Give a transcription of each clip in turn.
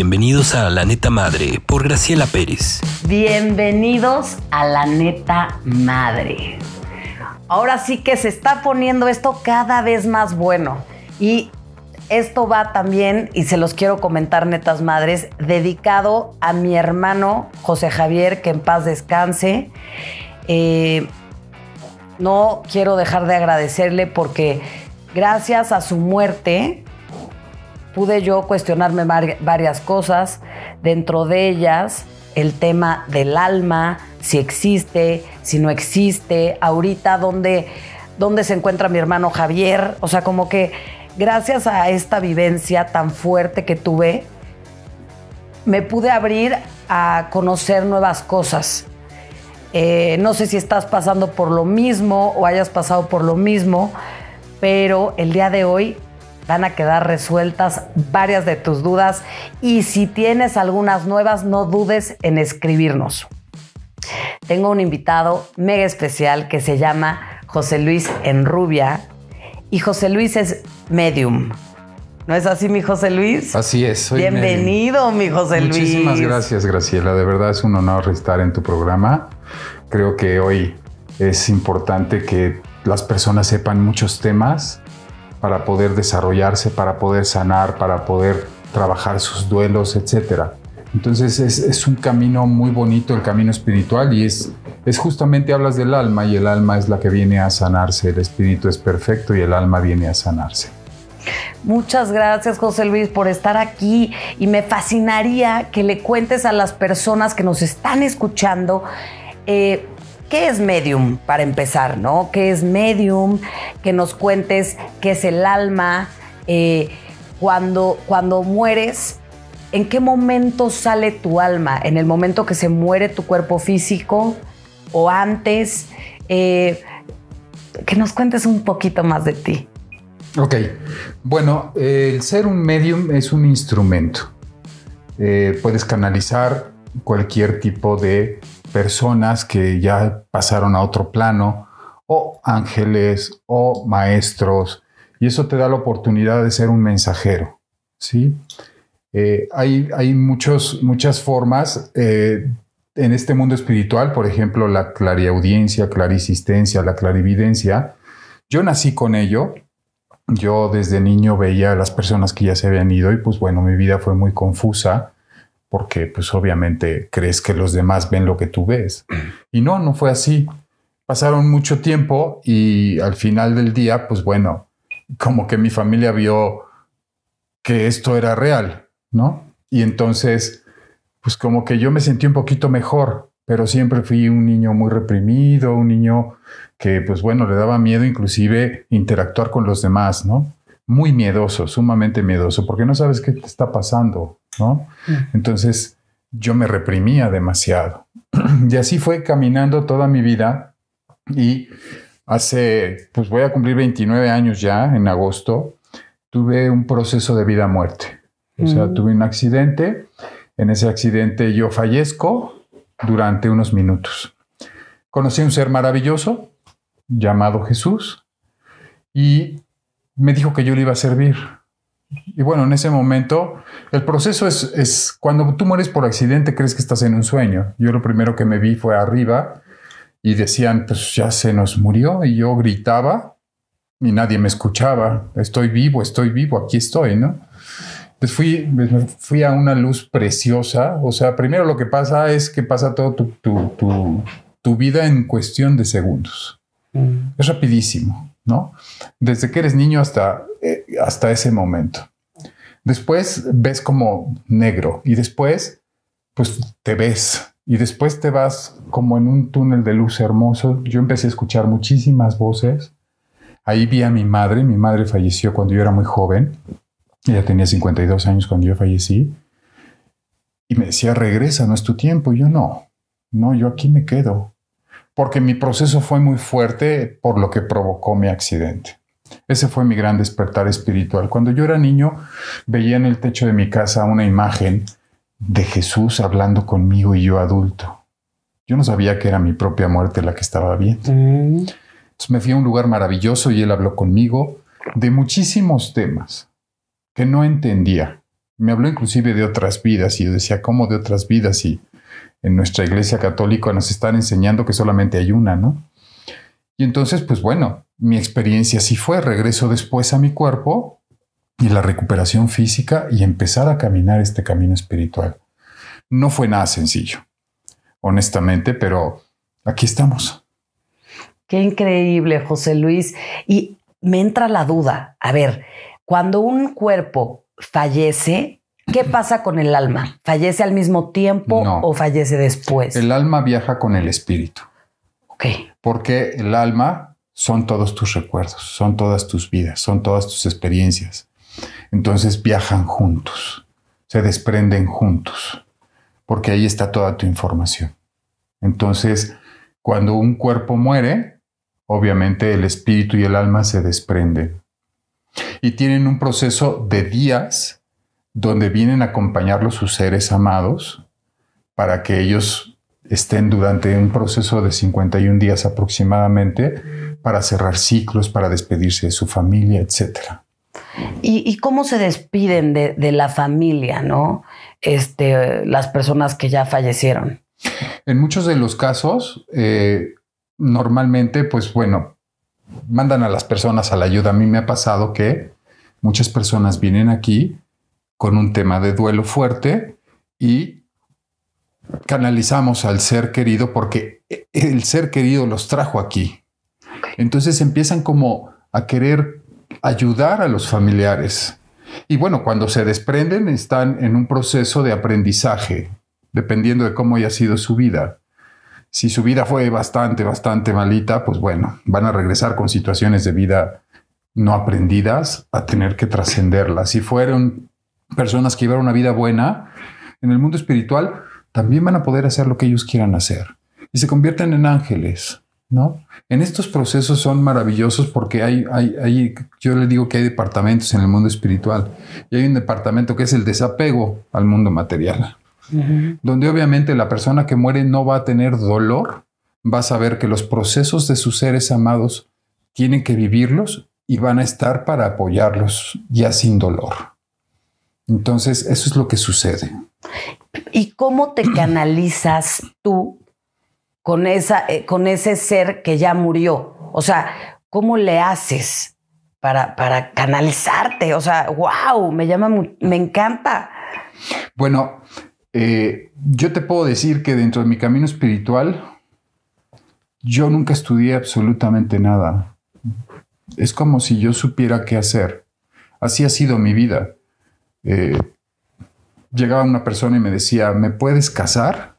Bienvenidos a La Neta Madre por Graciela Pérez. Bienvenidos a La Neta Madre. Ahora sí que se está poniendo esto cada vez más bueno. Y esto va también, y se los quiero comentar, netas madres, dedicado a mi hermano José Javier, que en paz descanse. Eh, no quiero dejar de agradecerle porque gracias a su muerte pude yo cuestionarme varias cosas, dentro de ellas el tema del alma, si existe, si no existe, ahorita dónde, se encuentra mi hermano Javier, o sea, como que gracias a esta vivencia tan fuerte que tuve, me pude abrir a conocer nuevas cosas. Eh, no sé si estás pasando por lo mismo o hayas pasado por lo mismo, pero el día de hoy van a quedar resueltas varias de tus dudas y si tienes algunas nuevas no dudes en escribirnos. Tengo un invitado mega especial que se llama José Luis Enrubia y José Luis es medium. ¿No es así, mi José Luis? Así es. Bienvenido, mi José Luis. Muchísimas gracias, Graciela. De verdad es un honor estar en tu programa. Creo que hoy es importante que las personas sepan muchos temas para poder desarrollarse, para poder sanar, para poder trabajar sus duelos, etc. Entonces es, un camino muy bonito, el camino espiritual, y es, justamente hablas del alma, y el alma es la que viene a sanarse, el espíritu es perfecto y el alma viene a sanarse. Muchas gracias José Luis por estar aquí y me fascinaría que le cuentes a las personas que nos están escuchando eh, ¿Qué es medium para empezar, no? ¿Qué es medium? Que nos cuentes qué es el alma. Eh, cuando, cuando mueres, ¿en qué momento sale tu alma? ¿En el momento que se muere tu cuerpo físico o antes? Eh, que nos cuentes un poquito más de ti. Ok, bueno, el ser un medium es un instrumento. Eh, puedes canalizar cualquier tipo de personas que ya pasaron a otro plano, o ángeles, o maestros, y eso te da la oportunidad de ser un mensajero, ¿sí? Eh, hay hay muchas formas eh, en este mundo espiritual, por ejemplo, la clariaudiencia, clarisistencia, la clarividencia. Yo nací con ello, yo desde niño veía a las personas que ya se habían ido y pues bueno, mi vida fue muy confusa porque pues obviamente crees que los demás ven lo que tú ves. Y no, no fue así. Pasaron mucho tiempo y al final del día, pues bueno, como que mi familia vio que esto era real, ¿no? Y entonces, pues como que yo me sentí un poquito mejor, pero siempre fui un niño muy reprimido, un niño que, pues bueno, le daba miedo inclusive interactuar con los demás, ¿no? Muy miedoso, sumamente miedoso, porque no sabes qué te está pasando. Mm. Entonces yo me reprimía demasiado. Y así fue caminando toda mi vida y hace, pues voy a cumplir 29 años ya, en agosto, tuve un proceso de vida-muerte. O sea, mm. tuve un accidente, en ese accidente yo fallezco durante unos minutos. Conocí a un ser maravilloso llamado Jesús y me dijo que yo le iba a servir y bueno, en ese momento, el proceso es, es, cuando tú mueres por accidente, crees que estás en un sueño. Yo lo primero que me vi fue arriba y decían, pues ya se nos murió y yo gritaba y nadie me escuchaba. Estoy vivo, estoy vivo, aquí estoy, ¿no? fui, pues, fui a una luz preciosa. O sea, primero lo que pasa es que pasa todo tu, vida en cuestión de segundos. Mm. Es rapidísimo. Desde que eres niño hasta, eh, hasta ese momento. Después ves como negro y después, pues te ves y después te vas como en un túnel de luz hermoso. Yo empecé a escuchar muchísimas voces. Ahí vi a mi madre. Mi madre falleció cuando yo era muy joven. Ella tenía 52 años cuando yo fallecí. Y me decía, regresa, no es tu tiempo. Y yo no, no, yo aquí me quedo porque mi proceso fue muy fuerte por lo que provocó mi accidente. Ese fue mi gran despertar espiritual. Cuando yo era niño, veía en el techo de mi casa una imagen de Jesús hablando conmigo y yo adulto. Yo no sabía que era mi propia muerte la que estaba viendo. Mm. Entonces me fui a un lugar maravilloso y él habló conmigo de muchísimos temas que no entendía. Me habló inclusive de otras vidas y yo decía, ¿cómo de otras vidas? Y en nuestra iglesia católica nos están enseñando que solamente hay una, ¿no? Y entonces, pues bueno, mi experiencia sí fue regreso después a mi cuerpo y la recuperación física y empezar a caminar este camino espiritual. No fue nada sencillo, honestamente, pero aquí estamos. Qué increíble, José Luis. Y me entra la duda, a ver, cuando un cuerpo fallece, ¿Qué pasa con el alma? ¿Fallece al mismo tiempo o fallece después? El alma viaja con el espíritu. Ok. Porque el alma son todos tus recuerdos, son todas tus vidas, son todas tus experiencias. Entonces viajan juntos, se desprenden juntos, porque ahí está toda tu información. Entonces, cuando un cuerpo muere, obviamente el espíritu y el alma se desprenden. Y tienen un proceso de días donde vienen a acompañarlos sus seres amados para que ellos estén durante un proceso de 51 días aproximadamente para cerrar ciclos, para despedirse de su familia, etc. ¿Y, cómo se despiden de, la familia, no? Este, las personas que ya fallecieron. En muchos de los casos, eh, normalmente, pues bueno, mandan a las personas a la ayuda. A mí me ha pasado que muchas personas vienen aquí con un tema de duelo fuerte y canalizamos al ser querido porque el ser querido los trajo aquí. Entonces empiezan como a querer ayudar a los familiares. Y bueno, cuando se desprenden están en un proceso de aprendizaje, dependiendo de cómo haya sido su vida. Si su vida fue bastante, bastante malita, pues bueno, van a regresar con situaciones de vida no aprendidas a tener que trascenderlas. Si fueron personas que llevaron una vida buena en el mundo espiritual también van a poder hacer lo que ellos quieran hacer y se convierten en ángeles, ¿no? En estos procesos son maravillosos porque hay, hay, yo le digo que hay departamentos en el mundo espiritual y hay un departamento que es el desapego al mundo material, donde obviamente la persona que muere no va a tener dolor, va a saber que los procesos de sus seres amados tienen que vivirlos y van a estar para apoyarlos ya sin dolor. Entonces, eso es lo que sucede. ¿Y cómo te canalizas tú eh, con, ese ser que ya murió? O sea, ¿cómo le haces para, canalizarte? O sea, wow, me llama, me encanta. Bueno, eh, yo te puedo decir que dentro de mi camino espiritual, yo nunca estudié absolutamente nada. Es como si yo supiera qué hacer. Así ha sido mi vida. Eh, llegaba una persona y me decía, ¿me puedes casar?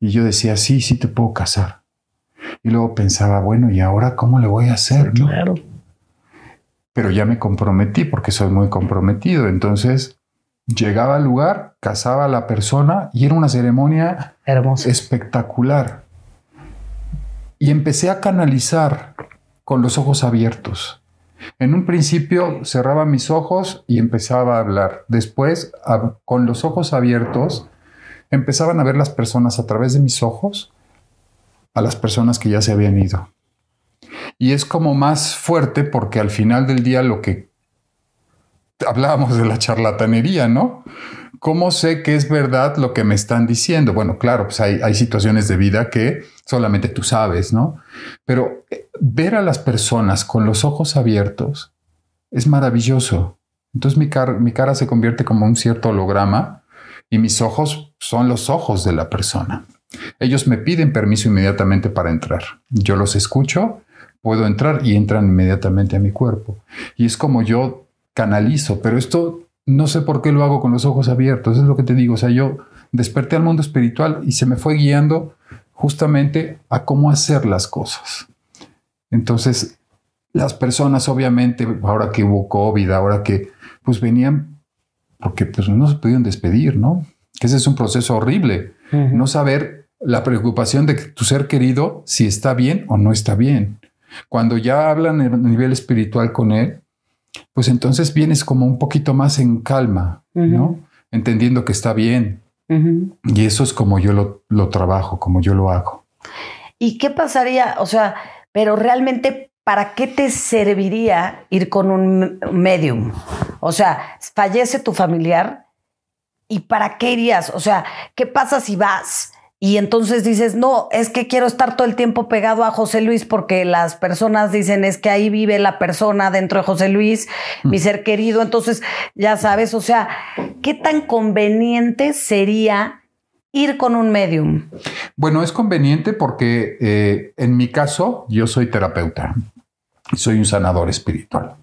Y yo decía, sí, sí te puedo casar. Y luego pensaba, bueno, ¿y ahora cómo le voy a hacer? claro. Pero ya me comprometí porque soy muy comprometido. Entonces llegaba al lugar, casaba a la persona y era una ceremonia Hermosa. espectacular. Y empecé a canalizar con los ojos abiertos. En un principio cerraba mis ojos y empezaba a hablar. Después, con los ojos abiertos, empezaban a ver las personas a través de mis ojos, a las personas que ya se habían ido. Y es como más fuerte porque al final del día lo que hablábamos de la charlatanería, ¿no? ¿Cómo sé que es verdad lo que me están diciendo? Bueno, claro, pues hay, situaciones de vida que solamente tú sabes, ¿no? Pero eh, ver a las personas con los ojos abiertos es maravilloso. Entonces mi, mi cara se convierte como un cierto holograma y mis ojos son los ojos de la persona. Ellos me piden permiso inmediatamente para entrar. Yo los escucho, puedo entrar y entran inmediatamente a mi cuerpo. Y es como yo canalizo, pero esto no sé por qué lo hago con los ojos abiertos, es lo que te digo, o sea, yo desperté al mundo espiritual y se me fue guiando justamente a cómo hacer las cosas. Entonces, las personas obviamente, ahora que hubo COVID, ahora que pues venían, porque pues no se pudieron despedir, ¿no? Que ese es un proceso horrible, no saber la preocupación de tu ser querido si está bien o no está bien. Cuando ya hablan a nivel espiritual con él, pues entonces vienes como un poquito más en calma, ¿no? Entendiendo que está bien. Y eso es como yo lo, lo trabajo, como yo lo hago. ¿Y qué pasaría? O sea, pero realmente, ¿para qué te serviría ir con un medium? O sea, fallece tu familiar, ¿y para qué irías? O sea, ¿qué pasa si vas? y entonces dices, no, es que quiero estar todo el tiempo pegado a José Luis porque las personas dicen, es que ahí vive la persona dentro de José Luis, mi ser querido, entonces ya sabes, o sea, ¿qué tan conveniente sería ir con un medium? Bueno, es conveniente porque eh, en mi caso yo soy terapeuta, soy un sanador espiritual.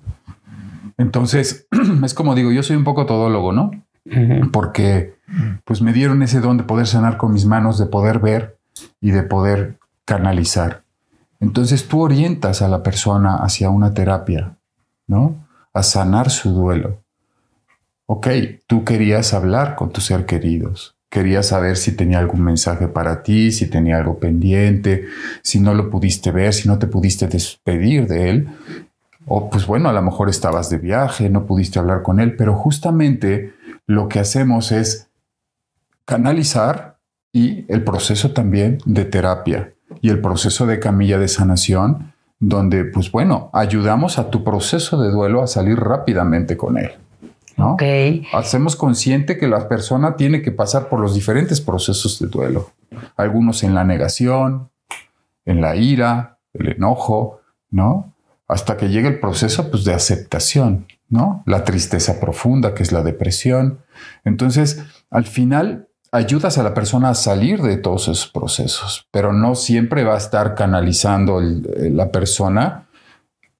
Entonces, es como digo, yo soy un poco todólogo, ¿no? porque pues me dieron ese don de poder sanar con mis manos, de poder ver y de poder canalizar. Entonces tú orientas a la persona hacia una terapia, ¿no? A sanar su duelo. Ok, tú querías hablar con tus ser queridos, querías saber si tenía algún mensaje para ti, si tenía algo pendiente, si no lo pudiste ver, si no te pudiste despedir de él. O pues bueno, a lo mejor estabas de viaje, no pudiste hablar con él, pero justamente lo que hacemos es canalizar y el proceso también de terapia y el proceso de camilla de sanación, donde, pues bueno, ayudamos a tu proceso de duelo a salir rápidamente con él. ¿no? Hacemos consciente que la persona tiene que pasar por los diferentes procesos de duelo, algunos en la negación, en la ira, el enojo, ¿no? Hasta que llegue el proceso pues, de aceptación, ¿no? La tristeza profunda, que es la depresión. Entonces, al final, ayudas a la persona a salir de todos esos procesos, pero no siempre va a estar canalizando eh, la persona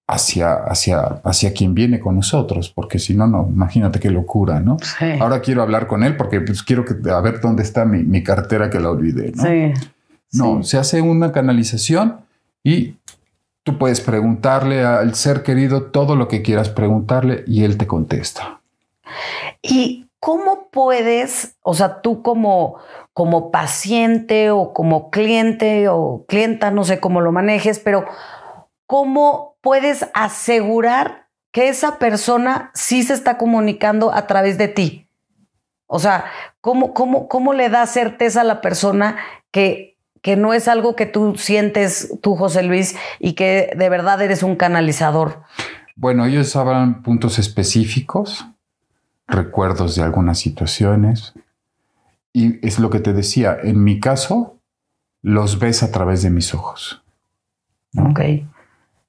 hacia, hacia, hacia quien viene con nosotros, porque si no, no, imagínate qué locura, ¿no? Ahora quiero hablar con él porque pues, quiero que, a ver dónde está mi, cartera que la olvidé, ¿no? se hace una canalización y Tú puedes preguntarle al ser querido todo lo que quieras preguntarle y él te contesta. ¿Y cómo puedes, o sea, tú como, como paciente o como cliente o clienta, no sé cómo lo manejes, pero cómo puedes asegurar que esa persona sí se está comunicando a través de ti? O sea, ¿cómo, cómo, cómo le da certeza a la persona que que no es algo que tú sientes tú, José Luis, y que de verdad eres un canalizador. Bueno, ellos hablan puntos específicos, recuerdos de algunas situaciones, y es lo que te decía, en mi caso, los ves a través de mis ojos. Ok.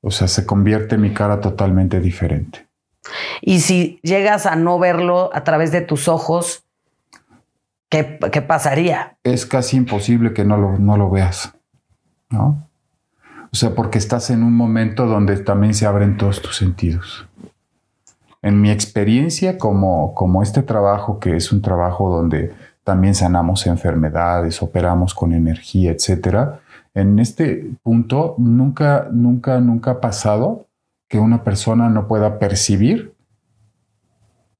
O sea, se convierte mi cara totalmente diferente. Y si llegas a no verlo a través de tus ojos, ¿Qué, pasaría? Es casi imposible que no lo, veas, ¿no? O sea, porque estás en un momento donde también se abren todos tus sentidos. En mi experiencia, como, como este trabajo, que es un trabajo donde también sanamos enfermedades, operamos con energía, etcétera, en este punto nunca, nunca, nunca ha pasado que una persona no pueda percibir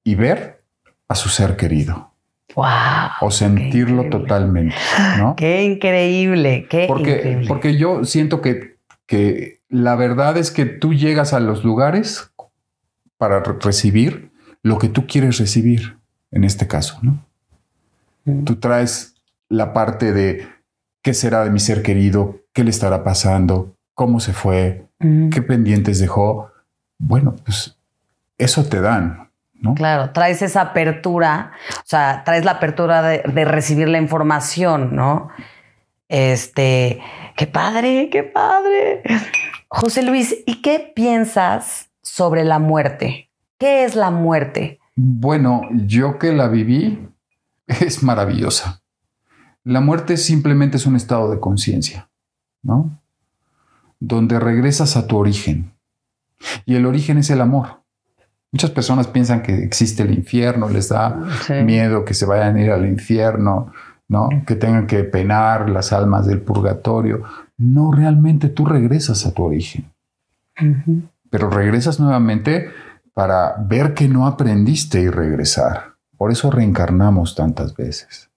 y ver a su ser querido o sentirlo totalmente. ¿no? Qué increíble, qué porque, increíble. Porque yo siento que, que la verdad es que tú llegas a los lugares para recibir lo que tú quieres recibir, en este caso, ¿no? Mm. Tú traes la parte de qué será de mi ser querido, qué le estará pasando, cómo se fue, mm. qué pendientes dejó. Bueno, pues eso te dan, Claro, traes esa apertura, o sea, traes la apertura de, de recibir la información, ¿no? Este, qué padre, qué padre. José Luis, ¿y qué piensas sobre la muerte? ¿Qué es la muerte? Bueno, yo que la viví, es maravillosa. La muerte simplemente es un estado de conciencia, ¿no? Donde regresas a tu origen. Y el origen es el amor. Muchas personas piensan que existe el infierno, les da miedo que se vayan a ir al infierno, ¿no? Que tengan que penar las almas del purgatorio. No, realmente tú regresas a tu origen. Pero regresas nuevamente para ver que no aprendiste y regresar. Por eso reencarnamos tantas veces.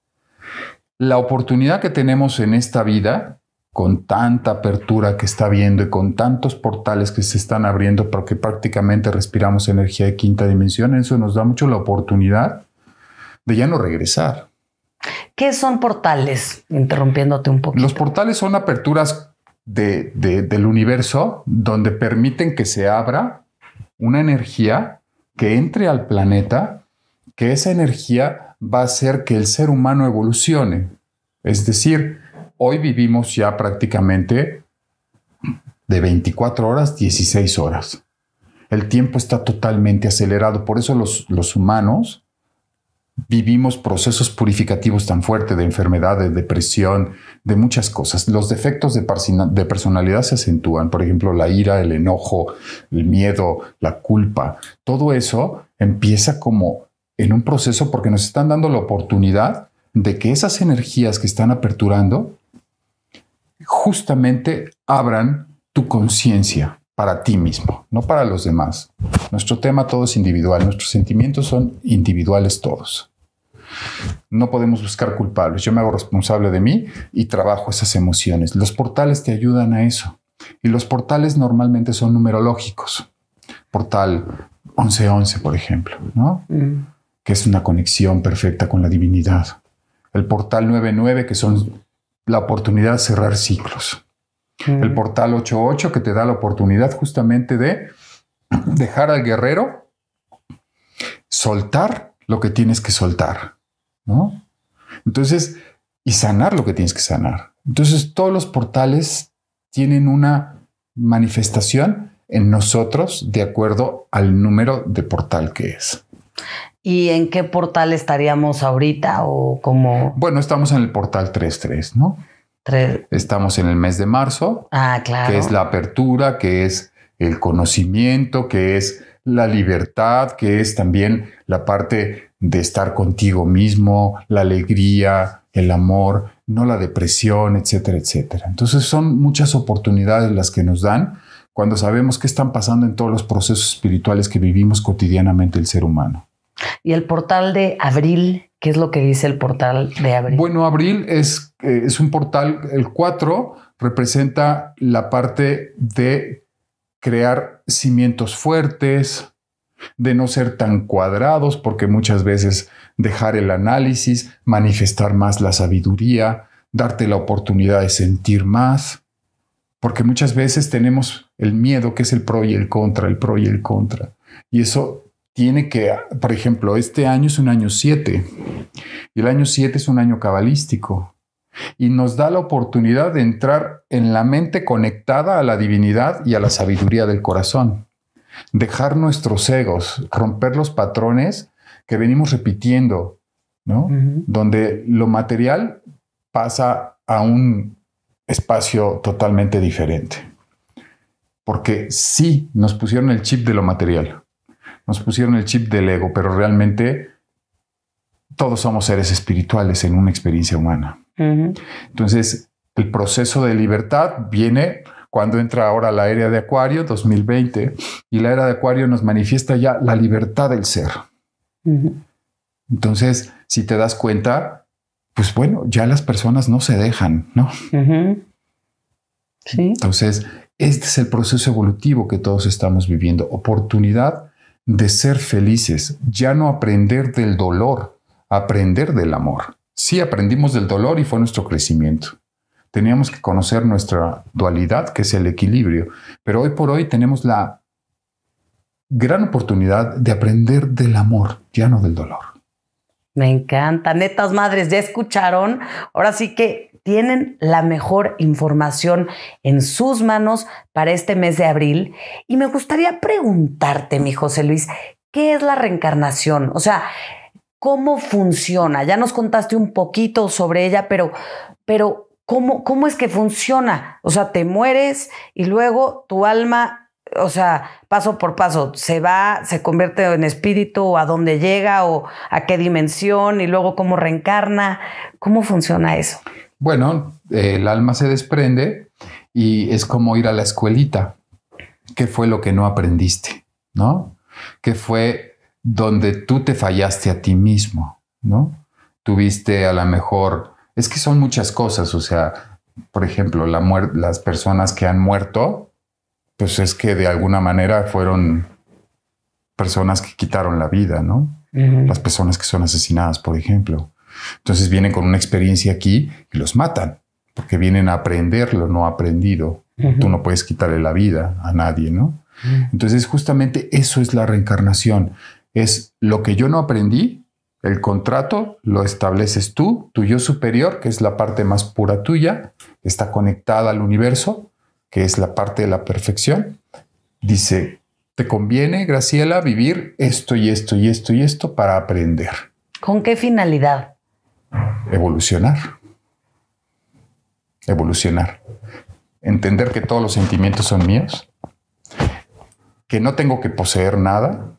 La oportunidad que tenemos en esta vida con tanta apertura que está habiendo y con tantos portales que se están abriendo porque prácticamente respiramos energía de quinta dimensión, eso nos da mucho la oportunidad de ya no regresar. ¿Qué son portales? Interrumpiéndote un poco. Los portales son aperturas del universo donde permiten que se abra una energía que entre al planeta, que esa energía va a hacer que el ser humano evolucione. Es decir, Hoy vivimos ya prácticamente de 24 horas, 16 horas. El tiempo está totalmente acelerado, por eso los, humanos vivimos procesos purificativos tan fuertes de enfermedad, de depresión, de muchas cosas. Los defectos de, personalidad se acentúan, por ejemplo, la ira, el enojo, el miedo, la culpa. Todo eso empieza como en un proceso porque nos están dando la oportunidad de que esas energías que están aperturando justamente abran tu conciencia para ti mismo, no para los demás. Nuestro tema todo es individual, nuestros sentimientos son individuales todos. No podemos buscar culpables. Yo me hago responsable de mí y trabajo esas emociones. Los portales te ayudan a eso. Y los portales normalmente son numerológicos. Portal 1111, por ejemplo, ¿no? Mm. Que es una conexión perfecta con la divinidad. El portal 99, que son la oportunidad de cerrar ciclos. El portal 88 que te da la oportunidad justamente de dejar al guerrero soltar lo que tienes que soltar, ¿no? Entonces, y sanar lo que tienes que sanar. Entonces, todos los portales tienen una manifestación en nosotros de acuerdo al número de portal que es. ¿Y en qué portal estaríamos ahorita o cómo? Bueno, estamos en el portal 3.3, ¿no? Estamos en el mes de marzo. Ah, que es la apertura, que es el conocimiento, que es la libertad, que es también la parte de estar contigo mismo, la alegría, el amor, no la depresión, etcétera, etcétera. Entonces son muchas oportunidades las que nos dan cuando sabemos qué están pasando en todos los procesos espirituales que vivimos cotidianamente el ser humano. Y el portal de abril, ¿qué es lo que dice el portal de abril? Bueno, abril es, eh, es un portal, el 4 representa la parte de crear cimientos fuertes, de no ser tan cuadrados, porque muchas veces dejar el análisis, manifestar más la sabiduría, darte la oportunidad de sentir más, porque muchas veces tenemos el miedo que es el pro y el contra, el pro y el contra. Y eso tiene que, por ejemplo, este año es un año 7 y el año 7 es un año cabalístico y nos da la oportunidad de entrar en la mente conectada a la divinidad y a la sabiduría del corazón, dejar nuestros egos, romper los patrones que venimos repitiendo, Donde lo material pasa a un espacio totalmente diferente. Porque sí nos pusieron el chip de lo material nos pusieron el chip del ego, pero realmente todos somos seres espirituales en una experiencia humana. Entonces, el proceso de libertad viene cuando entra ahora la era de Acuario 2020 y la era de Acuario nos manifiesta ya la libertad del ser. Entonces, si te das cuenta, pues bueno, ya las personas no se dejan, ¿no? Entonces, este es el proceso evolutivo que todos estamos viviendo, oportunidad de ser felices, ya no aprender del dolor, aprender del amor. Sí aprendimos del dolor y fue nuestro crecimiento. Teníamos que conocer nuestra dualidad, que es el equilibrio, pero hoy por hoy tenemos la gran oportunidad de aprender del amor, ya no del dolor. Me encanta, netas madres, ya escucharon. Ahora sí que tienen la mejor información en sus manos para este mes de abril. Y me gustaría preguntarte, mi José Luis, ¿qué es la reencarnación? O sea, ¿cómo funciona? Ya nos contaste un poquito sobre ella, pero, pero ¿cómo, ¿cómo es que funciona? O sea, te mueres y luego tu alma o sea, paso por paso, se va, se convierte en espíritu, o a dónde llega, o a qué dimensión, y luego cómo reencarna. ¿Cómo funciona eso? Bueno, eh, el alma se desprende y es como ir a la escuelita. ¿Qué fue lo que no aprendiste? ¿No? ¿Qué fue donde tú te fallaste a ti mismo? ¿No? Tuviste a lo mejor, es que son muchas cosas, o sea, por ejemplo, las personas que han muerto, pues es que de alguna manera fueron personas que quitaron la vida, ¿no? Las personas que son asesinadas, por ejemplo. Entonces vienen con una experiencia aquí y los matan, porque vienen a aprender lo no aprendido. Tú no puedes quitarle la vida a nadie, ¿no? Entonces justamente eso es la reencarnación. Es lo que yo no aprendí, el contrato lo estableces tú, tu yo superior, que es la parte más pura tuya, está conectada al universo, que es la parte de la perfección. Dice, te conviene, Graciela, vivir esto y esto y esto y esto para aprender. ¿Con qué finalidad? evolucionar. Evolucionar. Entender que todos los sentimientos son míos, que no tengo que poseer nada,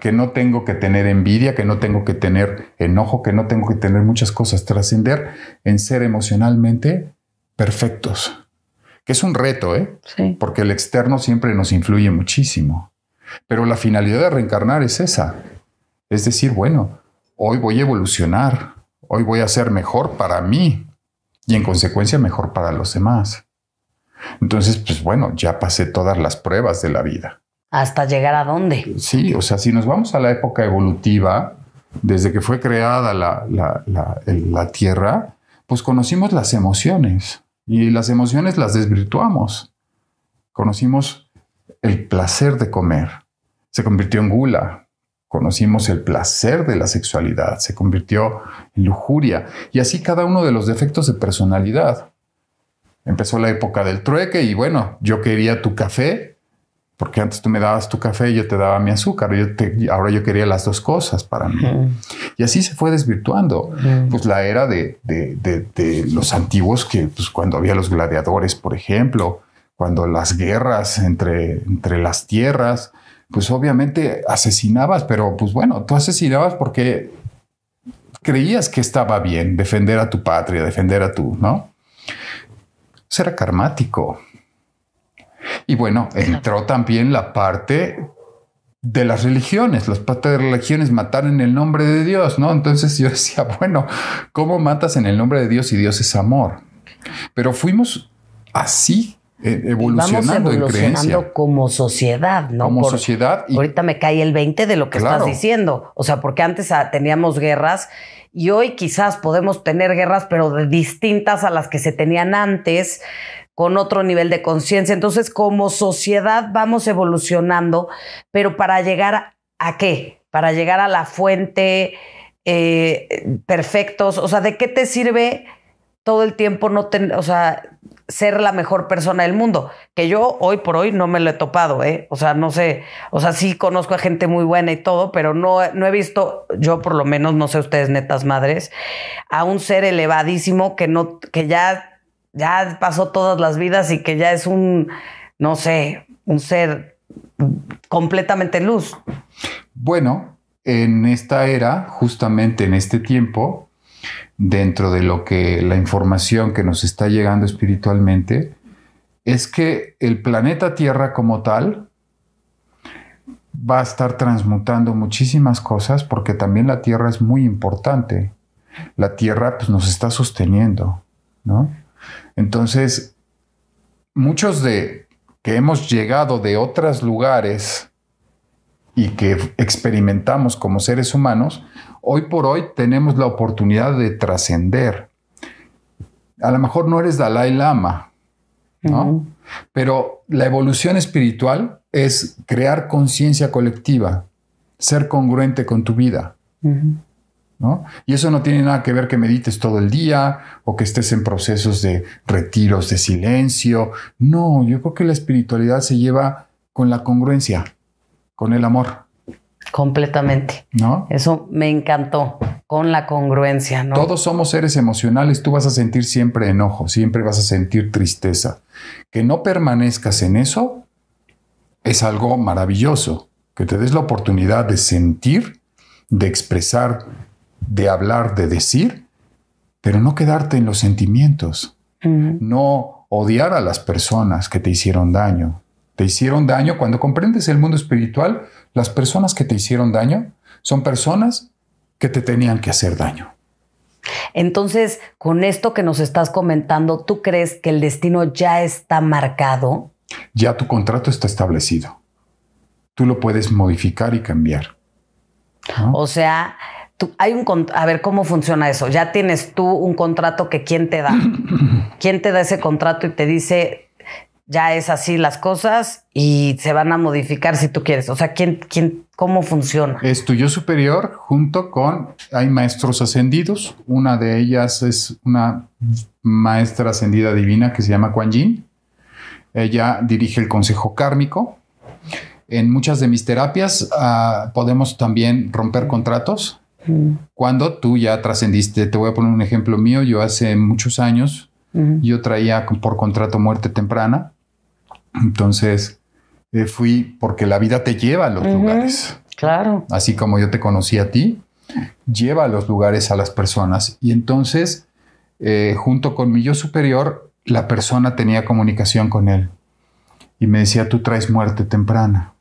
que no tengo que tener envidia, que no tengo que tener enojo, que no tengo que tener muchas cosas, trascender en ser emocionalmente perfectos, que es un reto, ¿eh? porque el externo siempre nos influye muchísimo. Pero la finalidad de reencarnar es esa, es decir, bueno, hoy voy a evolucionar, Hoy voy a ser mejor para mí y en consecuencia mejor para los demás. Entonces, pues bueno, ya pasé todas las pruebas de la vida. ¿Hasta llegar a dónde? Sí, o sea, si nos vamos a la época evolutiva, desde que fue creada la, la Tierra, pues conocimos las emociones y las emociones las desvirtuamos. Conocimos el placer de comer, se convirtió en gula, Conocimos el placer de la sexualidad, se convirtió en lujuria y así cada uno de los defectos de personalidad. Empezó la época del trueque y bueno, yo quería tu café, porque antes tú me dabas tu café y yo te daba mi azúcar, ahora yo quería las dos cosas para mí. Y así se fue desvirtuando, pues la era de, los antiguos, que pues, cuando había los gladiadores, por ejemplo, cuando las guerras entre, entre las tierras, pues obviamente asesinabas, pero pues bueno, tú asesinabas porque creías que estaba bien defender a tu patria, defender a tu, ¿no? Será karmático. Y bueno, entró también la parte de las religiones, las partes de religiones matar en el nombre de Dios, ¿no? Entonces yo decía, bueno, ¿cómo matas en el nombre de Dios si Dios es amor? Pero fuimos así evolucionando, eh, vamos evolucionando como sociedad, ¿no? Como sociedad. Ahorita me cae el 20 de lo que estás diciendo. O sea, porque antes ah, teníamos guerras y hoy quizás podemos tener guerras, pero distintas a las que se tenían antes, con otro nivel de conciencia. Entonces, como sociedad vamos evolucionando, pero para llegar a qué? Para llegar a la fuente eh, perfectos. O sea, ¿de qué te sirve todo el tiempo no tener, o sea, ser la mejor persona del mundo, que yo hoy por hoy no me lo he topado, ¿eh? O sea, no sé, o sea, sí conozco a gente muy buena y todo, pero no, no he visto, yo por lo menos, no sé ustedes, netas madres, a un ser elevadísimo que no, que ya, ya pasó todas las vidas y que ya es un, no sé, un ser completamente luz. Bueno, en esta era, justamente en este tiempo, dentro de lo que la información que nos está llegando espiritualmente, es que el planeta Tierra como tal va a estar transmutando muchísimas cosas porque también la Tierra es muy importante. La Tierra pues, nos está sosteniendo, ¿no? Entonces, muchos de que hemos llegado de otros lugares y que experimentamos como seres humanos, hoy por hoy tenemos la oportunidad de trascender. A lo mejor no eres Dalai Lama, ¿no? Pero la evolución espiritual es crear conciencia colectiva, ser congruente con tu vida. ¿No? Y eso no tiene nada que ver que medites todo el día o que estés en procesos de retiros de silencio. No, yo creo que la espiritualidad se lleva con la congruencia, con el amor. Completamente. Eso me encantó, con la congruencia, ¿no? Todos somos seres emocionales, tú vas a sentir siempre enojo, siempre vas a sentir tristeza. Que no permanezcas en eso es algo maravilloso, que te des la oportunidad de sentir, de expresar, de hablar, de decir, pero no quedarte en los sentimientos. No odiar a las personas que te hicieron daño. Te hicieron daño cuando comprendes el mundo espiritual las personas que te hicieron daño son personas que te tenían que hacer daño. Entonces, con esto que nos estás comentando, ¿tú crees que el destino ya está marcado? Ya tu contrato está establecido. Tú lo puedes modificar y cambiar. O sea, tú, hay un a ver cómo funciona eso. Ya tienes tú un contrato que quién te da. ¿Quién te da ese contrato y te dice ya es así las cosas y se van a modificar si tú quieres. O sea, ¿quién, quién, ¿cómo funciona? Estudio superior junto con, hay maestros ascendidos, una de ellas es una maestra ascendida divina que se llama Quan Yin, ella dirige el Consejo Kármico. En muchas de mis terapias ah, podemos también romper contratos. Mm. Cuando tú ya trascendiste, te voy a poner un ejemplo mío, yo hace muchos años, mm. yo traía por contrato muerte temprana, entonces, eh, fui porque la vida te lleva a los lugares. Claro. Así como yo te conocí a ti, lleva a los lugares a las personas. Y entonces, eh, junto con mi yo superior, la persona tenía comunicación con él. Y me decía, tú traes muerte temprana.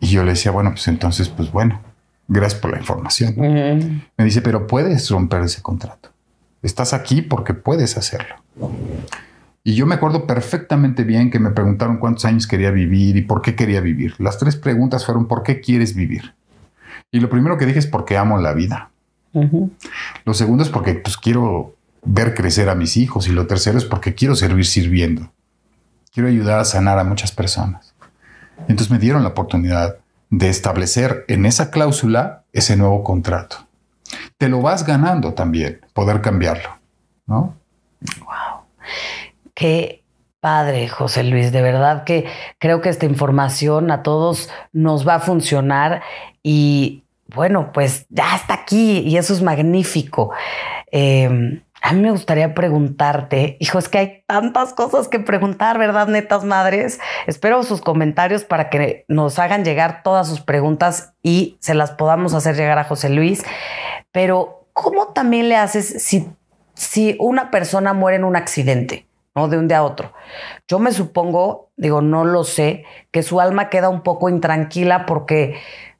Y yo le decía, bueno, pues entonces, pues bueno, gracias por la información. Me dice, pero puedes romper ese contrato. Estás aquí porque puedes hacerlo. Y yo me acuerdo perfectamente bien que me preguntaron cuántos años quería vivir y por qué quería vivir. Las tres preguntas fueron ¿por qué quieres vivir? Y lo primero que dije es porque amo la vida. Lo segundo es porque pues, quiero ver crecer a mis hijos y lo tercero es porque quiero servir sirviendo. Quiero ayudar a sanar a muchas personas. Entonces me dieron la oportunidad de establecer en esa cláusula ese nuevo contrato. Te lo vas ganando también, poder cambiarlo, ¿no? Wow. Qué padre, José Luis. De verdad que creo que esta información a todos nos va a funcionar y bueno, pues ya está aquí y eso es magnífico. Em, a mí me gustaría preguntarte, hijo, es que hay tantas cosas que preguntar, ¿verdad, netas madres? Espero sus comentarios para que nos hagan llegar todas sus preguntas y se las podamos hacer llegar a José Luis. Pero, ¿cómo también le haces si, si una persona muere en un accidente? De un día a otro. Yo me supongo, digo, no lo sé, que su alma queda un poco intranquila porque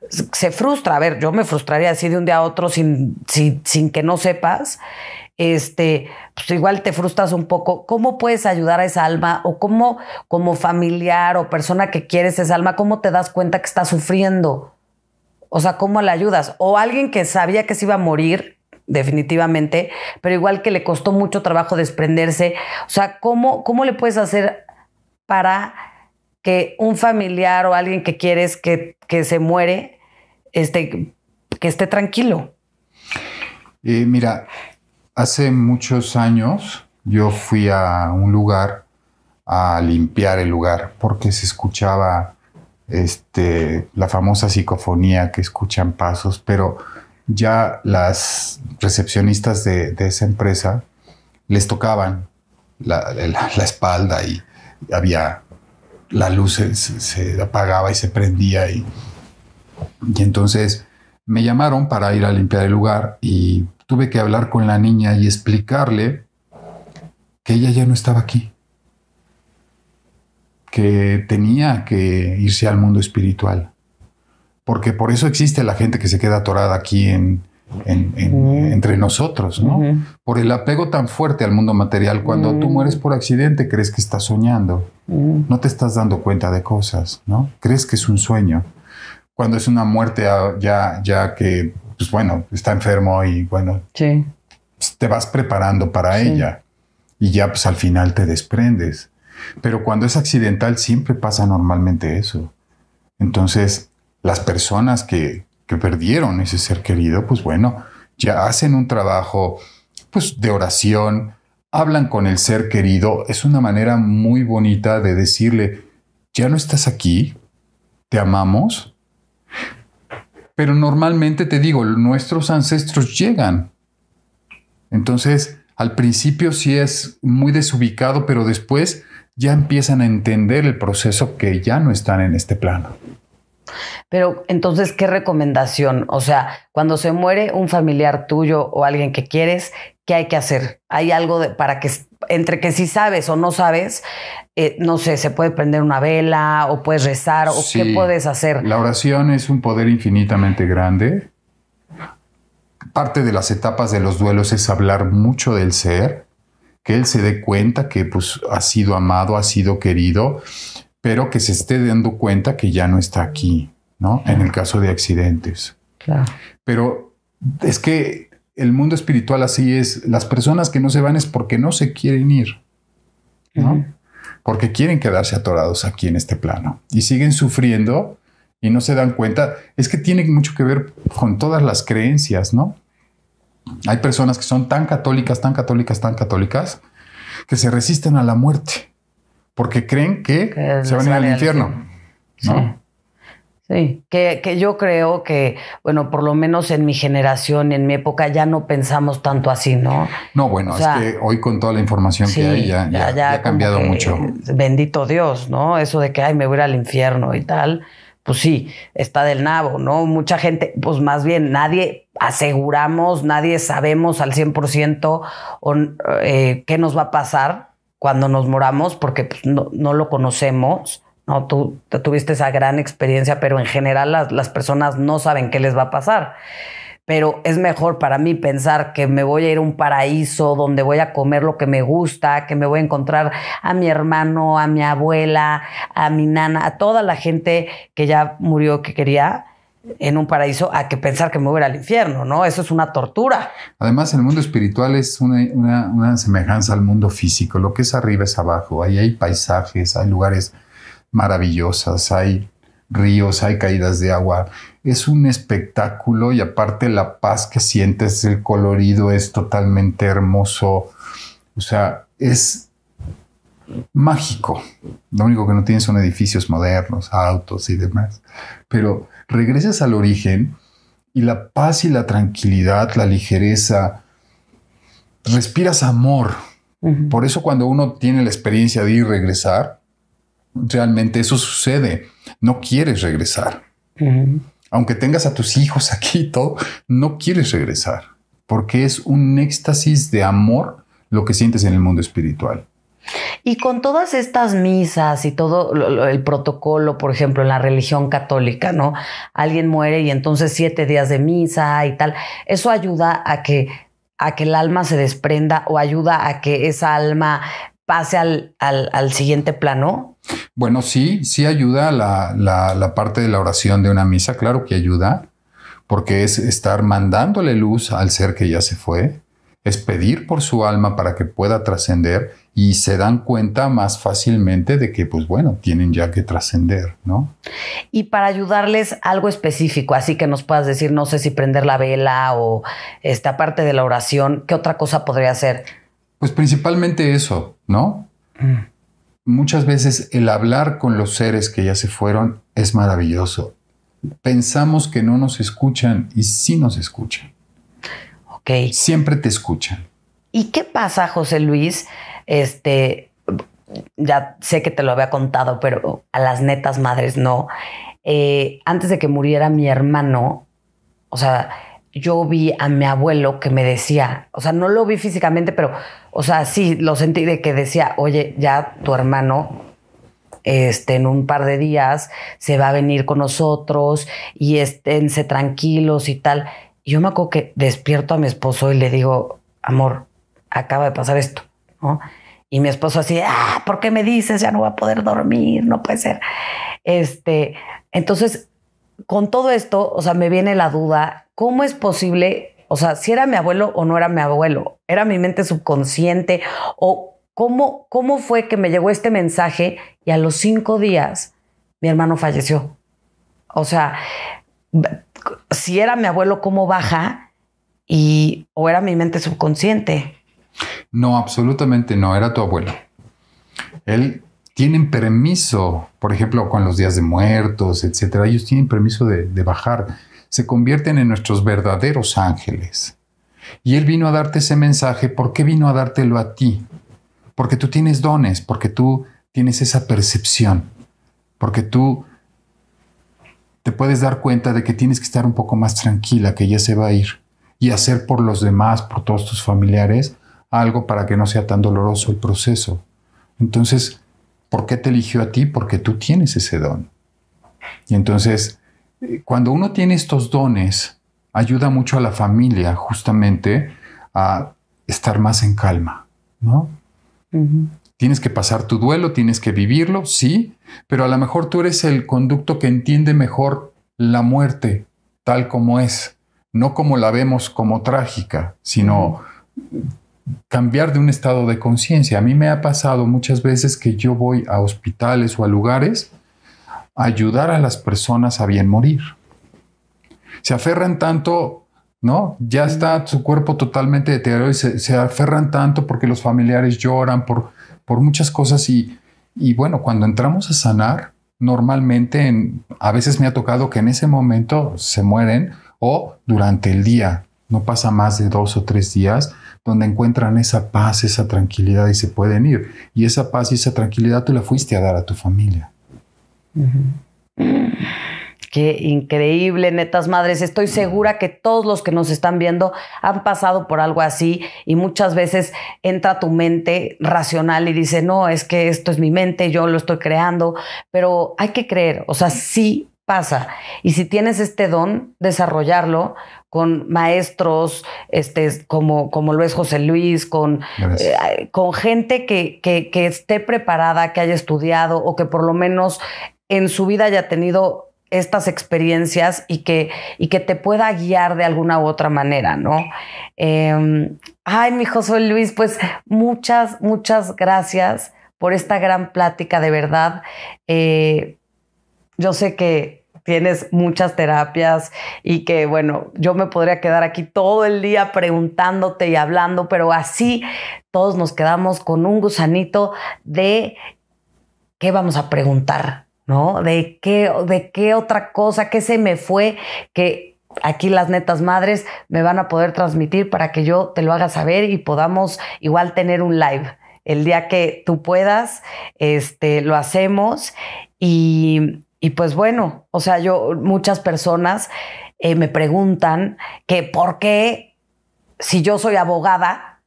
se frustra. A ver, yo me frustraría así de un día a otro sin, sin, que no sepas. Este, pues igual te frustras un poco. ¿Cómo puedes ayudar a esa alma? O cómo, como familiar o persona que quieres esa alma, ¿cómo te das cuenta que está sufriendo? O sea, ¿cómo la ayudas? O alguien que sabía que se iba a morir definitivamente, pero igual que le costó mucho trabajo desprenderse. O sea, ¿cómo, cómo le puedes hacer para que un familiar o alguien que quieres que, se muere, este, que esté tranquilo? Eh, mira, hace muchos años yo fui a un lugar a limpiar el lugar porque se escuchaba este, la famosa psicofonía que escuchan pasos, pero ya las recepcionistas de, esa empresa les tocaban la, espalda y había la luz se, apagaba y se prendía y entonces me llamaron para ir a limpiar el lugar y tuve que hablar con la niña y explicarle que ella ya no estaba aquí, que tenía que irse al mundo espiritual, porque por eso existe la gente que se queda atorada aquí entre nosotros, ¿no? Por el apego tan fuerte al mundo material, cuando tú mueres por accidente, crees que estás soñando, no te estás dando cuenta de cosas, ¿no? Crees que es un sueño. Cuando es una muerte ah, ya, que, pues bueno, está enfermo y bueno, pues, te vas preparando para ella y ya pues al final te desprendes. Pero cuando es accidental siempre pasa normalmente eso. Entonces, las personas que, perdieron ese ser querido, pues bueno, ya hacen un trabajo pues, de oración, hablan con el ser querido. Es una manera muy bonita de decirle, ya no estás aquí, te amamos. Pero normalmente te digo, nuestros ancestros llegan. Entonces, al principio sí es muy desubicado, pero después ya empiezan a entender el proceso que ya no están en este plano. Pero entonces, ¿qué recomendación? O sea, cuando se muere un familiar tuyo o alguien que quieres, ¿qué hay que hacer? ¿Hay algo de, para que, entre que si sabes o no sabes, eh, no sé, se puede prender una vela o puedes rezar o qué puedes hacer? La oración es un poder infinitamente grande. Parte de las etapas de los duelos es hablar mucho del ser, que él se dé cuenta que pues, ha sido amado, ha sido querido pero que se esté dando cuenta que ya no está aquí, ¿no? En el caso de accidentes. Claro. Pero es que el mundo espiritual así es. Las personas que no se van es porque no se quieren ir, ¿no? Porque quieren quedarse atorados aquí en este plano y siguen sufriendo y no se dan cuenta. Es que tiene mucho que ver con todas las creencias, ¿no? Hay personas que son tan católicas, tan católicas, tan católicas, que se resisten a la muerte porque creen que, se van al infierno. Sí. que, que, yo creo que, bueno, por lo menos en mi generación, en mi época, ya no pensamos tanto así, ¿no? No, bueno, es que hoy con toda la información que hay ya, ha cambiado mucho. Bendito Dios, ¿no? Eso de que, ay, me voy al infierno y tal, pues sí, está del nabo, ¿no? Mucha gente, pues más bien, nadie aseguramos, nadie sabemos al 100% eh, qué nos va a pasar, cuando nos moramos porque pues, no, lo conocemos. No, tú, tú, tuviste esa gran experiencia, pero en general las, las personas no saben qué les va a pasar pero es mejor para mí pensar que me voy a ir a un paraíso donde voy a comer lo que me gusta, que me voy a encontrar a mi hermano, a mi abuela, a mi nana, a toda la gente que ya murió que quería, en un paraíso a que pensar que me voy al infierno, ¿no? Eso es una tortura. Además, el mundo espiritual es una, una, semejanza al mundo físico. Lo que es arriba es abajo. Ahí hay paisajes, hay lugares maravillosos, hay ríos, hay caídas de agua. Es un espectáculo y aparte la paz que sientes, el colorido es totalmente hermoso. O sea, es mágico. Lo único que no tienes son edificios modernos, autos y demás. Pero regresas al origen y la paz y la tranquilidad, la ligereza, respiras amor. Por eso cuando uno tiene la experiencia de ir y regresar, realmente eso sucede. No quieres regresar. Aunque tengas a tus hijos aquí y todo, no quieres regresar, porque es un éxtasis de amor lo que sientes en el mundo espiritual. Y con todas estas misas y todo el protocolo, por ejemplo, en la religión católica, ¿no? Alguien muere y entonces siete días de misa y tal. Eso ayuda a que, a que el alma se desprenda o ayuda a que esa alma pase al, siguiente plano. Bueno, sí, sí ayuda la parte de la oración de una misa, claro que ayuda, porque es estar mandándole luz al ser que ya se fue, es pedir por su alma para que pueda trascender y se dan cuenta más fácilmente de que, pues bueno, tienen ya que trascender, ¿no? Y para ayudarles algo específico, así que nos puedas decir, no sé si prender la vela o esta parte de la oración, ¿qué otra cosa podría hacer? Pues principalmente eso, ¿no? Mm. Muchas veces el hablar con los seres que ya se fueron es maravilloso. Pensamos que no nos escuchan y sí nos escuchan. Ok. Siempre te escuchan. ¿Y qué pasa, José Luis? Este, ya sé que te lo había contado, pero a las netas madres no. Eh, antes de que muriera mi hermano, o sea, yo vi a mi abuelo que me decía, o sea, no lo vi físicamente, pero, o sea, sí, lo sentí de que decía, oye, ya tu hermano, este, en un par de días se va a venir con nosotros y esténse tranquilos y tal. Y yo me acuerdo que despierto a mi esposo y le digo, amor, acaba de pasar esto, ¿no? Y mi esposo así, ah, ¿por qué me dices? Ya no va a poder dormir, no puede ser. Este, entonces, con todo esto, o sea, me viene la duda, ¿cómo es posible, o sea, si era mi abuelo o no era mi abuelo? ¿Era mi mente subconsciente? ¿O cómo, cómo fue que me llegó este mensaje y a los cinco días mi hermano falleció? O sea, si era mi abuelo, ¿cómo baja? Y, ¿O era mi mente subconsciente? No, absolutamente no, era tu abuelo. Él tienen permiso, por ejemplo, con los días de muertos, etcétera, ellos tienen permiso de, bajar, se convierten en nuestros verdaderos ángeles. Y Él vino a darte ese mensaje, ¿por qué vino a dártelo a ti? Porque tú tienes dones, porque tú tienes esa percepción, porque tú te puedes dar cuenta de que tienes que estar un poco más tranquila, que ya se va a ir, y hacer por los demás, por todos tus familiares, algo para que no sea tan doloroso el proceso. Entonces, ¿por qué te eligió a ti? Porque tú tienes ese don. Y entonces, eh, cuando uno tiene estos dones, ayuda mucho a la familia justamente a estar más en calma, ¿no? Tienes que pasar tu duelo, tienes que vivirlo, sí, pero a lo mejor tú eres el conducto que entiende mejor la muerte tal como es, no como la vemos como trágica, sino cambiar de un estado de conciencia. A mí me ha pasado muchas veces que yo voy a hospitales o a lugares a ayudar a las personas a bien morir. Se aferran tanto, ¿no? Ya está su cuerpo totalmente deteriorado y se, aferran tanto porque los familiares lloran por, muchas cosas y, bueno, cuando entramos a sanar, normalmente a veces me ha tocado que en ese momento se mueren o durante el día, no pasa más de dos o tres días donde encuentran esa paz, esa tranquilidad y se pueden ir. Y esa paz y esa tranquilidad tú la fuiste a dar a tu familia. Qué increíble, netas madres. Estoy segura que todos los que nos están viendo han pasado por algo así y muchas veces entra tu mente racional y dice, no, es que esto es mi mente, yo lo estoy creando, pero hay que creer, o sea, sí pasa. Y si tienes este don, desarrollarlo, con maestros este, como, como lo es José Luis, con, eh, con gente que, que, esté preparada, que haya estudiado o que por lo menos en su vida haya tenido estas experiencias y que, y que te pueda guiar de alguna u otra manera, ¿no? Em, ay, mi José Luis, pues muchas, muchas gracias por esta gran plática, de verdad. Eh, yo sé que, tienes muchas terapias y que, bueno, yo me podría quedar aquí todo el día preguntándote y hablando, pero así todos nos quedamos con un gusanito de qué vamos a preguntar, ¿no? De qué, de qué otra cosa, que se me fue, que aquí las netas madres me van a poder transmitir para que yo te lo haga saber y podamos igual tener un live. El día que tú puedas, este, lo hacemos y y pues bueno, o sea, yo, muchas personas eh, me preguntan que por qué, si yo soy abogada,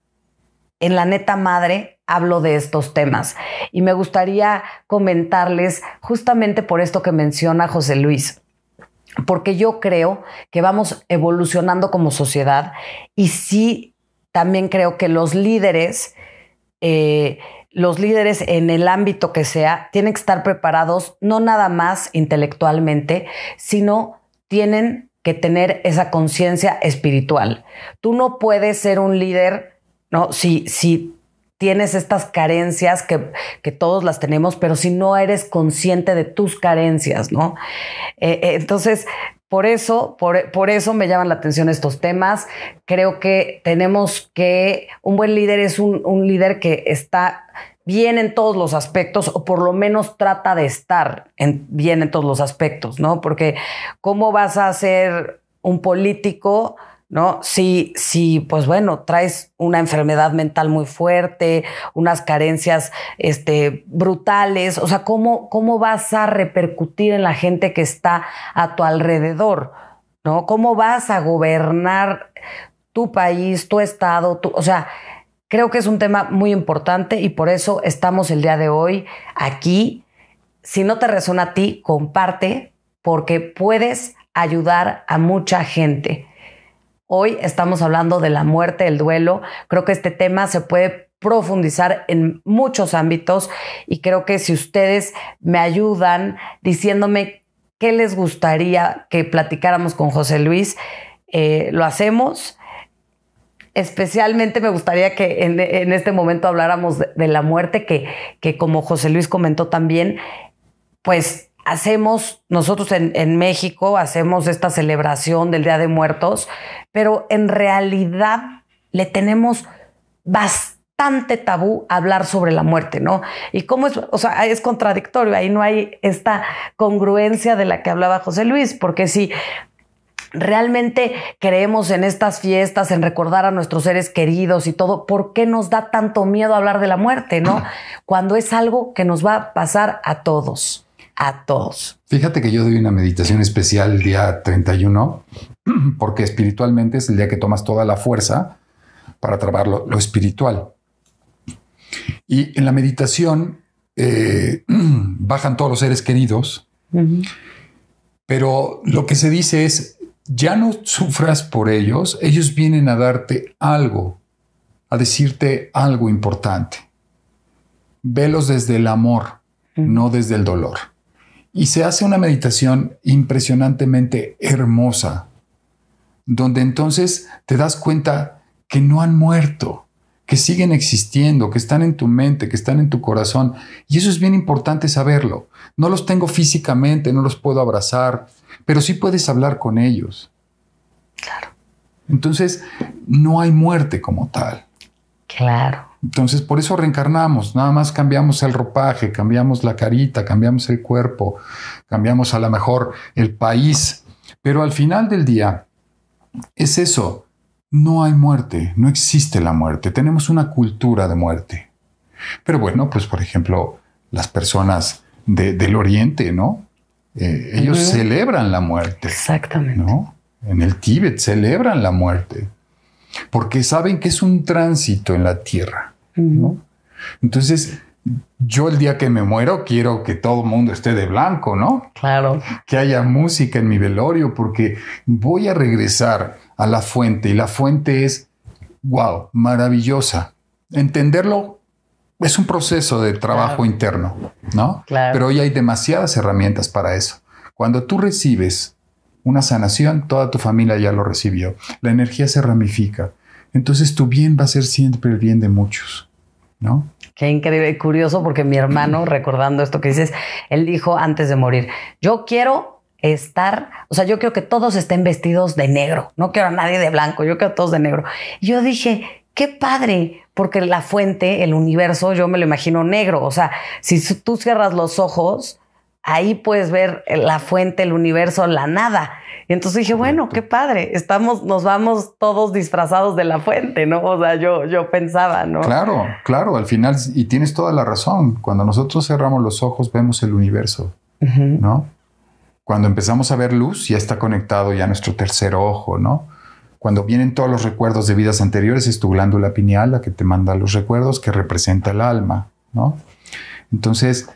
en la neta madre hablo de estos temas. Y me gustaría comentarles justamente por esto que menciona José Luis porque yo creo que vamos evolucionando como sociedad y sí también creo que los líderes eh, los líderes en el ámbito que sea tienen que estar preparados, no nada más intelectualmente, sino tienen que tener esa conciencia espiritual. Tú no puedes ser un líder, ¿no? Si, si tienes estas carencias que, todos las tenemos, pero si no eres consciente de tus carencias, ¿no? Eh, eh, entonces, por eso, por, eso me llaman la atención estos temas. Creo que tenemos que, un buen líder es un, líder que está bien en todos los aspectos, o por lo menos trata de estar bien en todos los aspectos, ¿no? Porque ¿cómo vas a ser un político? ¿no? Si, si, pues bueno, traes una enfermedad mental muy fuerte, unas carencias este, brutales, o sea, ¿cómo, ¿cómo vas a repercutir en la gente que está a tu alrededor? ¿No? ¿Cómo vas a gobernar tu país, tu estado? o sea, creo que es un tema muy importante y por eso estamos el día de hoy aquí. Si no te resuena a ti, comparte porque puedes ayudar a mucha gente. Hoy estamos hablando de la muerte, el duelo. Creo que este tema se puede profundizar en muchos ámbitos y creo que si ustedes me ayudan diciéndome qué les gustaría que platicáramos con José Luis, eh, lo hacemos. Especialmente me gustaría que en, este momento habláramos de, la muerte, que, que como José Luis comentó también, pues hacemos, nosotros en, México hacemos esta celebración del Día de Muertos, pero en realidad le tenemos bastante tabú hablar sobre la muerte, ¿no? Y cómo es, o sea, es contradictorio, ahí no hay esta congruencia de la que hablaba José Luis, porque si realmente creemos en estas fiestas, en recordar a nuestros seres queridos y todo, ¿por qué nos da tanto miedo hablar de la muerte, no? Cuando es algo que nos va a pasar a todos a todos. Fíjate que yo doy una meditación especial el día 31, porque espiritualmente es el día que tomas toda la fuerza para trabar lo, espiritual. Y en la meditación eh, bajan todos los seres queridos, pero lo que se dice es, ya no sufras por ellos, ellos vienen a darte algo, a decirte algo importante. Velos desde el amor, no desde el dolor. Y se hace una meditación impresionantemente hermosa, donde entonces te das cuenta que no han muerto, que siguen existiendo, que están en tu mente, que están en tu corazón. Y eso es bien importante saberlo. No los tengo físicamente, no los puedo abrazar, pero sí puedes hablar con ellos. Claro. Entonces, no hay muerte como tal. Claro. Entonces, por eso reencarnamos, nada más cambiamos el ropaje, cambiamos la carita, cambiamos el cuerpo, cambiamos a lo mejor el país, pero al final del día es eso, no hay muerte, no existe la muerte, tenemos una cultura de muerte. Pero bueno, pues por ejemplo, las personas del Oriente, ¿no? Eh, ellos celebran la muerte. Exactamente. ¿no? En el Tíbet celebran la muerte, porque saben que es un tránsito en la tierra. Entonces, yo el día que me muero quiero que todo el mundo esté de blanco, ¿no? Claro. Que haya música en mi velorio porque voy a regresar a la fuente y la fuente es, wow, maravillosa. Entenderlo es un proceso de trabajo interno, ¿no? Claro. Pero hoy hay demasiadas herramientas para eso. Cuando tú recibes una sanación, toda tu familia ya lo recibió. La energía se ramifica. Entonces tu bien va a ser siempre el bien de muchos, ¿no? Qué increíble y curioso porque mi hermano, recordando esto que dices, él dijo antes de morir, yo quiero estar, o sea, yo quiero que todos estén vestidos de negro, no quiero a nadie de blanco, yo quiero a todos de negro. Y yo dije, qué padre, porque la fuente, el universo, yo me lo imagino negro, o sea, si tú cierras los ojos, ahí puedes ver la fuente, el universo, la nada. Y entonces dije, bueno, qué padre, estamos, nos vamos todos disfrazados de la fuente, ¿no? O sea, yo, yo pensaba, ¿no? Claro, claro, al final, y tienes toda la razón, cuando nosotros cerramos los ojos vemos el universo, ¿no? Cuando empezamos a ver luz, ya está conectado ya nuestro tercer ojo, ¿no? Cuando vienen todos los recuerdos de vidas anteriores, es tu glándula pineal la que te manda los recuerdos que representa el alma, ¿no? Entonces,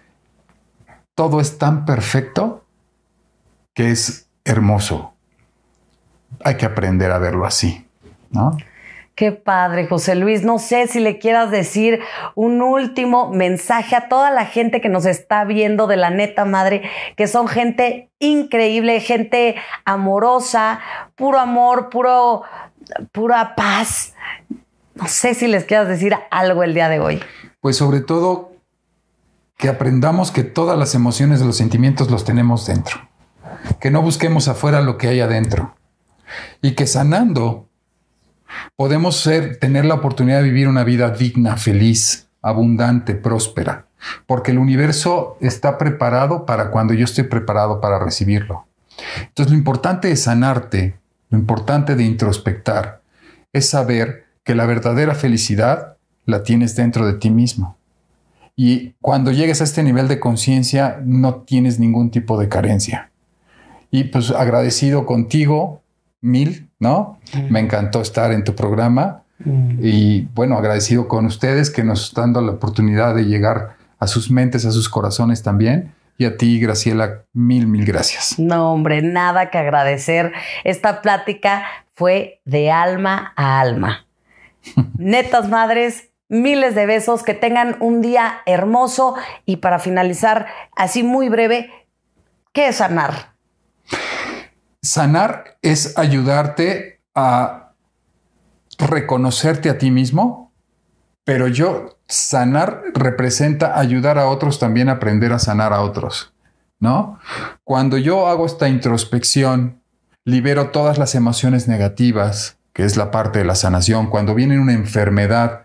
todo es tan perfecto que es hermoso. Hay que aprender a verlo así, ¿no? Qué padre, José Luis. No sé si le quieras decir un último mensaje a toda la gente que nos está viendo de la neta madre, que son gente increíble, gente amorosa, puro amor, puro, pura paz. No sé si les quieras decir algo el día de hoy. Pues sobre todo que aprendamos que todas las emociones, los sentimientos los tenemos dentro, que no busquemos afuera lo que hay adentro y que sanando podemos ser, tener la oportunidad de vivir una vida digna, feliz, abundante, próspera, porque el universo está preparado para cuando yo estoy preparado para recibirlo. Entonces lo importante de sanarte, lo importante de introspectar, es saber que la verdadera felicidad la tienes dentro de ti mismo. Y cuando llegues a este nivel de conciencia, no tienes ningún tipo de carencia. Y pues agradecido contigo, mil, ¿no? Me encantó estar en tu programa. Y bueno, agradecido con ustedes que nos están dando la oportunidad de llegar a sus mentes, a sus corazones también. Y a ti, Graciela, mil, mil gracias. No, hombre, nada que agradecer. Esta plática fue de alma a alma. Netas madres, miles de besos, que tengan un día hermoso y para finalizar, así muy breve, ¿qué es sanar? Sanar es ayudarte a reconocerte a ti mismo, pero yo sanar representa ayudar a otros también a aprender a sanar a otros, ¿no? Cuando yo hago esta introspección, libero todas las emociones negativas, que es la parte de la sanación, cuando viene una enfermedad,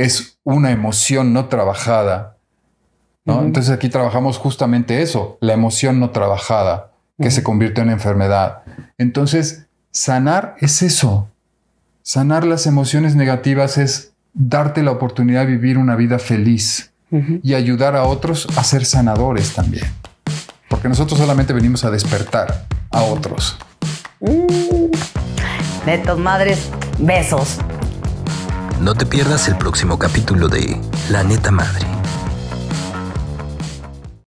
es una emoción no trabajada. ¿no? Entonces aquí trabajamos justamente eso, la emoción no trabajada, que se convierte en enfermedad. Entonces, sanar es eso. Sanar las emociones negativas es darte la oportunidad de vivir una vida feliz y ayudar a otros a ser sanadores también. Porque nosotros solamente venimos a despertar a otros. Uh. tus madres, besos. No te pierdas el próximo capítulo de La Neta Madre.